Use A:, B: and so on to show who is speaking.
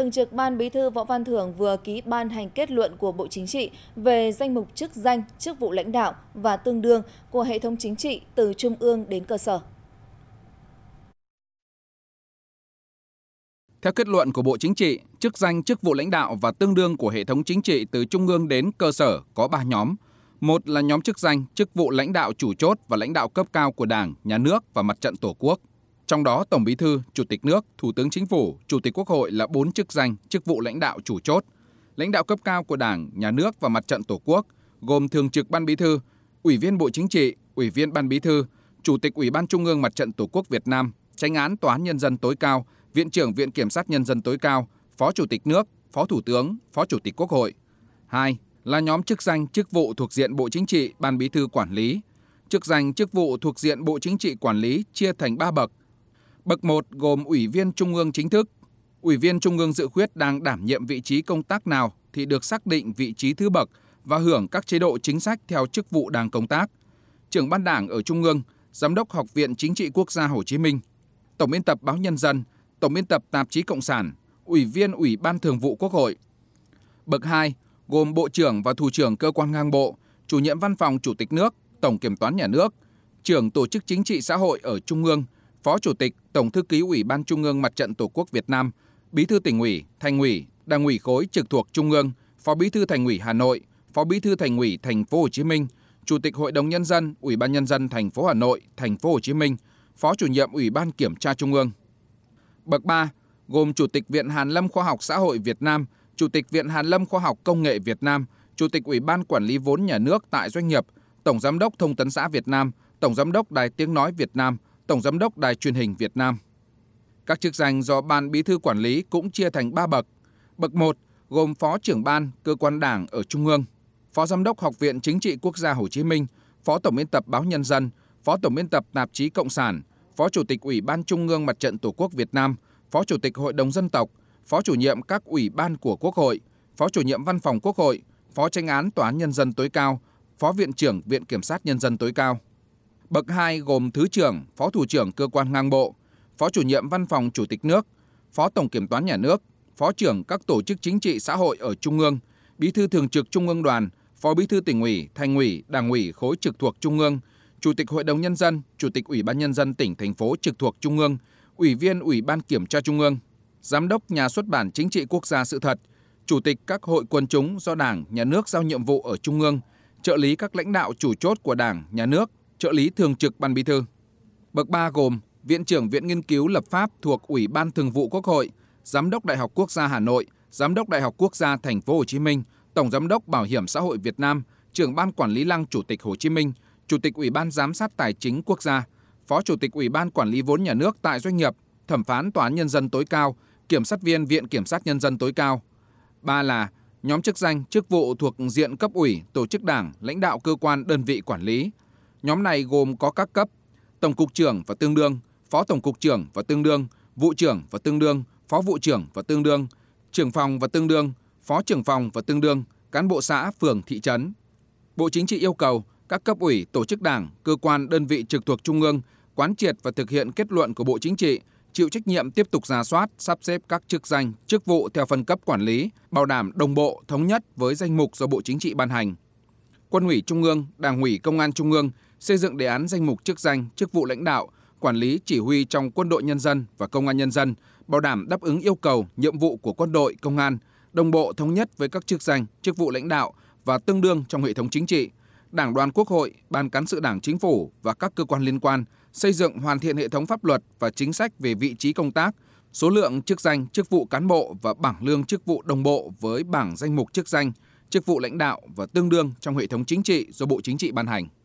A: Thường trực Ban Bí thư Võ Văn Thưởng vừa ký ban hành kết luận của Bộ Chính trị về danh mục chức danh, chức vụ lãnh đạo và tương đương của hệ thống chính trị từ trung ương đến cơ sở. Theo kết luận của Bộ Chính trị, chức danh chức vụ lãnh đạo và tương đương của hệ thống chính trị từ trung ương đến cơ sở có 3 nhóm. Một là nhóm chức danh, chức vụ lãnh đạo chủ chốt và lãnh đạo cấp cao của Đảng, Nhà nước và Mặt trận Tổ quốc trong đó Tổng Bí thư, Chủ tịch nước, Thủ tướng Chính phủ, Chủ tịch Quốc hội là bốn chức danh, chức vụ lãnh đạo chủ chốt, lãnh đạo cấp cao của Đảng, Nhà nước và Mặt trận Tổ quốc, gồm Thường trực Ban Bí thư, Ủy viên Bộ Chính trị, Ủy viên Ban Bí thư, Chủ tịch Ủy ban Trung ương Mặt trận Tổ quốc Việt Nam, tranh án Tòa án Nhân dân tối cao, Viện trưởng Viện Kiểm sát Nhân dân tối cao, Phó Chủ tịch nước, Phó Thủ tướng, Phó Chủ tịch Quốc hội. hai Là nhóm chức danh chức vụ thuộc diện Bộ Chính trị, Ban Bí thư quản lý. Chức danh chức vụ thuộc diện Bộ Chính trị quản lý chia thành ba bậc Bậc 1 gồm Ủy viên Trung ương chính thức. Ủy viên Trung ương dự khuyết đang đảm nhiệm vị trí công tác nào thì được xác định vị trí thứ bậc và hưởng các chế độ chính sách theo chức vụ đang công tác. Trưởng ban đảng ở Trung ương, Giám đốc Học viện Chính trị Quốc gia Hồ Chí Minh, Tổng biên tập Báo Nhân dân, Tổng biên tập Tạp chí Cộng sản, Ủy viên Ủy ban Thường vụ Quốc hội. Bậc 2 gồm Bộ trưởng và Thủ trưởng cơ quan ngang bộ, Chủ nhiệm Văn phòng Chủ tịch nước, Tổng Kiểm toán Nhà nước, Trưởng Tổ chức Chính trị Xã hội ở Trung ương – Phó Chủ tịch, Tổng thư ký Ủy ban Trung ương Mặt trận Tổ quốc Việt Nam, Bí thư tỉnh ủy, Thành ủy, Đảng ủy khối trực thuộc Trung ương, Phó Bí thư Thành ủy Hà Nội, Phó Bí thư Thành ủy Thành phố Hồ Chí Minh, Chủ tịch Hội đồng nhân dân, Ủy ban nhân dân thành phố Hà Nội, thành phố Hồ Chí Minh, Phó chủ nhiệm Ủy ban kiểm tra Trung ương. Bậc ba gồm Chủ tịch Viện Hàn lâm Khoa học xã hội Việt Nam, Chủ tịch Viện Hàn lâm Khoa học Công nghệ Việt Nam, Chủ tịch Ủy ban quản lý vốn nhà nước tại doanh nghiệp, Tổng giám đốc Thông tấn xã Việt Nam, Tổng giám đốc Đài Tiếng nói Việt Nam, Tổng Giám đốc Đài truyền hình Việt Nam. Các chức danh do Ban Bí thư quản lý cũng chia thành 3 bậc. Bậc 1 gồm Phó trưởng Ban, cơ quan đảng ở Trung ương, Phó Giám đốc Học viện Chính trị Quốc gia Hồ Chí Minh, Phó Tổng biên tập Báo Nhân dân, Phó Tổng biên tập Tạp chí Cộng sản, Phó Chủ tịch Ủy ban Trung ương Mặt trận Tổ quốc Việt Nam, Phó Chủ tịch Hội đồng Dân tộc, Phó chủ nhiệm các ủy ban của Quốc hội, Phó chủ nhiệm Văn phòng Quốc hội, Phó tranh án Tòa án Nhân dân tối cao, Phó Viện trưởng Viện Kiểm sát Nhân dân tối cao. Bậc 2 gồm Thứ trưởng, Phó Thủ trưởng cơ quan ngang bộ, Phó chủ nhiệm Văn phòng Chủ tịch nước, Phó Tổng Kiểm toán Nhà nước, Phó trưởng các tổ chức chính trị xã hội ở Trung ương, Bí thư Thường trực Trung ương đoàn, Phó Bí thư tỉnh ủy, Thành ủy, Đảng ủy khối trực thuộc Trung ương, Chủ tịch Hội đồng Nhân dân, Chủ tịch Ủy ban Nhân dân tỉnh, thành phố trực thuộc Trung ương, Ủy viên Ủy ban Kiểm tra Trung ương, Giám đốc Nhà xuất bản Chính trị Quốc gia Sự thật, Chủ tịch các hội quần chúng do Đảng, Nhà nước giao nhiệm vụ ở Trung ương, trợ lý các lãnh đạo chủ chốt của Đảng, Nhà nước, trợ lý thường trực ban bí thư. Bậc 3 gồm Viện trưởng Viện Nghiên cứu Lập pháp thuộc Ủy ban Thường vụ Quốc hội, Giám đốc Đại học Quốc gia Hà Nội, Giám đốc Đại học Quốc gia Thành phố Hồ Chí Minh, Tổng Giám đốc Bảo hiểm xã hội Việt Nam, trưởng ban quản lý lăng Chủ tịch Hồ Chí Minh, Chủ tịch Ủy ban giám sát tài chính quốc gia, Phó Chủ tịch Ủy ban quản lý vốn nhà nước tại doanh nghiệp, thẩm phán tòa án nhân dân tối cao, kiểm sát viên Viện kiểm sát nhân dân tối cao. Ba là nhóm chức danh, chức vụ thuộc diện cấp ủy, tổ chức đảng, lãnh đạo cơ quan đơn vị quản lý, Nhóm này gồm có các cấp, Tổng cục trưởng và tương đương, Phó Tổng cục trưởng và tương đương, Vụ trưởng và tương đương, Phó Vụ trưởng và tương đương, Trưởng phòng và tương đương, Phó trưởng phòng và tương đương, cán bộ xã, phường, thị trấn. Bộ Chính trị yêu cầu các cấp ủy, tổ chức đảng, cơ quan, đơn vị trực thuộc Trung ương quán triệt và thực hiện kết luận của Bộ Chính trị, chịu trách nhiệm tiếp tục ra soát, sắp xếp các chức danh, chức vụ theo phân cấp quản lý, bảo đảm đồng bộ, thống nhất với danh mục do Bộ Chính trị ban hành. Quân ủy Trung ương, Đảng ủy Công an Trung ương xây dựng đề án danh mục chức danh, chức vụ lãnh đạo, quản lý chỉ huy trong quân đội nhân dân và công an nhân dân, bảo đảm đáp ứng yêu cầu, nhiệm vụ của quân đội, công an, đồng bộ thống nhất với các chức danh, chức vụ lãnh đạo và tương đương trong hệ thống chính trị. Đảng đoàn Quốc hội, Ban cán sự Đảng Chính phủ và các cơ quan liên quan xây dựng hoàn thiện hệ thống pháp luật và chính sách về vị trí công tác, số lượng chức danh, chức vụ cán bộ và bảng lương chức vụ đồng bộ với bảng danh mục chức danh, chức vụ lãnh đạo và tương đương trong hệ thống chính trị do Bộ Chính trị ban hành.